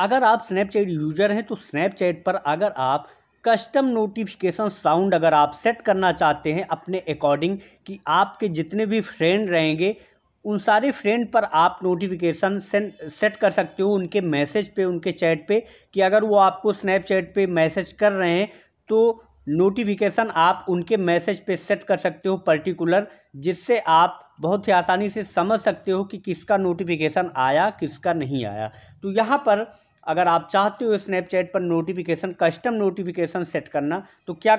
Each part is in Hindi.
अगर आप स्नैपचैट यूजर हैं तो स्नैपचैट पर अगर आप कस्टम नोटिफिकेशन साउंड अगर आप सेट करना चाहते हैं अपने अकॉर्डिंग कि आपके जितने भी फ्रेंड रहेंगे उन सारे फ्रेंड पर आप नोटिफिकेशन सेट कर सकते हो उनके मैसेज पे उनके चैट पे कि अगर वो आपको स्नैपचैट पे मैसेज कर रहे हैं तो नोटिफिकेशन आप उनके मैसेज पे सेट कर सकते हो पर्टिकुलर जिससे आप बहुत ही आसानी से समझ सकते हो कि किसका नोटिफिकेशन आया किसका नहीं आया तो यहाँ पर अगर आप चाहते हो स्नैपचैट पर नोटिफिकेशन कस्टम नोटिफिकेशन सेट करना तो क्या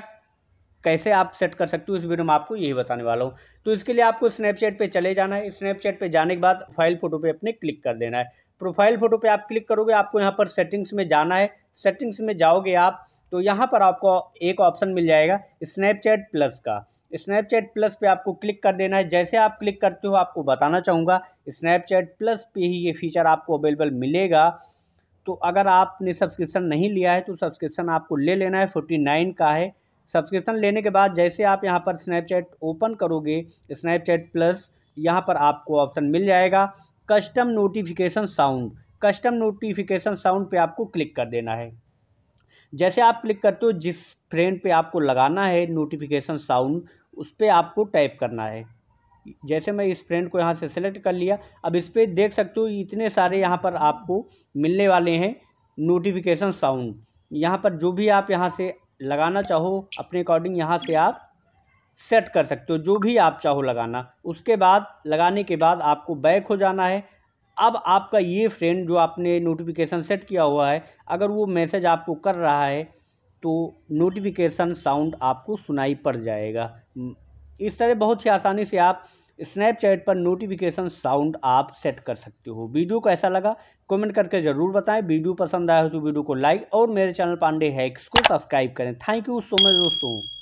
कैसे आप सेट कर सकते हो इस वीडियो में आपको यही बताने वाला हूँ तो इसके लिए आपको स्नैपचैट पे चले जाना है स्नैपचैट पे जाने के बाद फाइल फोटो पे अपने क्लिक कर देना है प्रोफाइल फोटो पे आप क्लिक करोगे आपको यहाँ पर सेटिंग्स में जाना है सेटिंग्स में जाओगे आप तो यहाँ पर आपको एक ऑप्शन मिल जाएगा स्नैपचैट प्लस का स्नैपचैट प्लस पे आपको क्लिक कर देना है जैसे आप क्लिक करते हो आपको बताना चाहूँगा स्नैपचैट प्लस पे ही ये फीचर आपको अवेलेबल मिलेगा तो अगर आपने सब्सक्रिप्शन नहीं लिया है तो सब्सक्रिप्शन आपको ले लेना है फोर्टी नाइन का है सब्सक्रिप्शन लेने के बाद जैसे आप यहाँ पर स्नैपचैट ओपन करोगे स्नैपचैट प्लस यहाँ पर आपको ऑप्शन मिल जाएगा custom notification sound custom notification sound पे आपको क्लिक कर देना है जैसे आप क्लिक करते हो जिस फ्रेंड पे आपको लगाना है नोटिफिकेशन साउंड उस पर आपको टाइप करना है जैसे मैं इस फ्रेंड को यहाँ से सेलेक्ट कर लिया अब इस पर देख सकते हो इतने सारे यहाँ पर आपको मिलने वाले हैं नोटिफिकेशन साउंड यहाँ पर जो भी आप यहाँ से लगाना चाहो अपने अकॉर्डिंग यहाँ से आप सेट कर सकते हो जो भी आप चाहो लगाना उसके बाद लगाने के बाद आपको बैक हो जाना है अब आपका ये फ्रेंड जो आपने नोटिफिकेशन सेट किया हुआ है अगर वो मैसेज आपको कर रहा है तो नोटिफिकेशन साउंड आपको सुनाई पड़ जाएगा इस तरह बहुत ही आसानी से आप स्नैपचैट पर नोटिफिकेशन साउंड आप सेट कर सकते हो वीडियो को ऐसा लगा कमेंट करके ज़रूर बताएं वीडियो पसंद आया हो तो वीडियो को लाइक और मेरे चैनल पांडे हैक्स को सब्सक्राइब करें थैंक यू सो मच दोस्तों